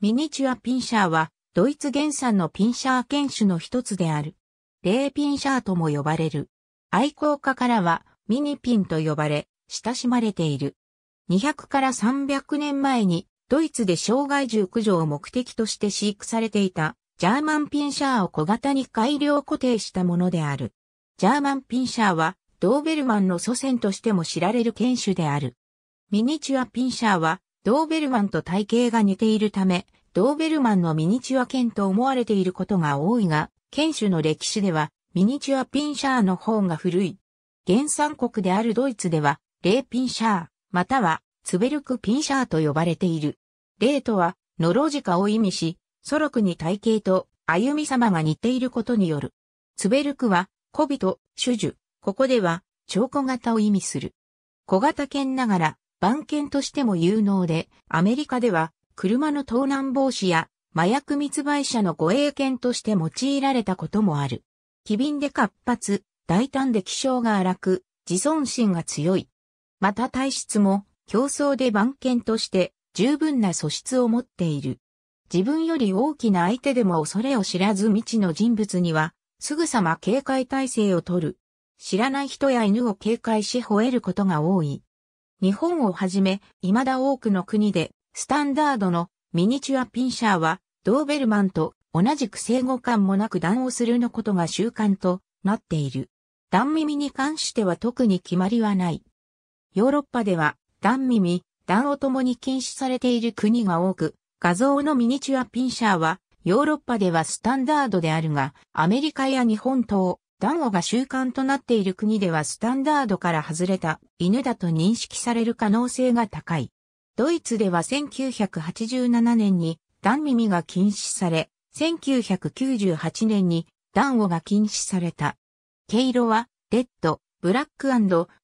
ミニチュアピンシャーは、ドイツ原産のピンシャー犬種の一つである。レーピンシャーとも呼ばれる。愛好家からは、ミニピンと呼ばれ、親しまれている。200から300年前に、ドイツで障害獣駆除を目的として飼育されていた、ジャーマンピンシャーを小型に改良固定したものである。ジャーマンピンシャーは、ドーベルマンの祖先としても知られる犬種である。ミニチュアピンシャーは、ドーベルマンと体型が似ているため、ドーベルマンのミニチュア犬と思われていることが多いが、犬種の歴史ではミニチュアピンシャーの方が古い。原産国であるドイツでは、レーピンシャー、またはツベルクピンシャーと呼ばれている。レーとは、ノロジカを意味し、ソロクに体型と歩み様が似ていることによる。ツベルクは、コビシュジュ、ここでは、長小型を意味する。小型犬ながら、番犬としても有能で、アメリカでは車の盗難防止や麻薬密売者の護衛犬として用いられたこともある。機敏で活発、大胆で気性が荒く、自尊心が強い。また体質も競争で番犬として十分な素質を持っている。自分より大きな相手でも恐れを知らず未知の人物には、すぐさま警戒態勢をとる。知らない人や犬を警戒し吠えることが多い。日本をはじめ、未だ多くの国で、スタンダードのミニチュアピンシャーは、ドーベルマンと同じく生後感もなく断をするのことが習慣となっている。断耳に関しては特に決まりはない。ヨーロッパでは、断耳、断を共に禁止されている国が多く、画像のミニチュアピンシャーは、ヨーロッパではスタンダードであるが、アメリカや日本等、暖をが習慣となっている国ではスタンダードから外れた犬だと認識される可能性が高い。ドイツでは1987年に暖耳が禁止され、1998年に暖をが禁止された。毛色は、レッド、ブラック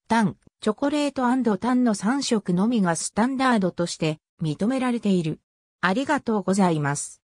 タン、チョコレートタンの3色のみがスタンダードとして認められている。ありがとうございます。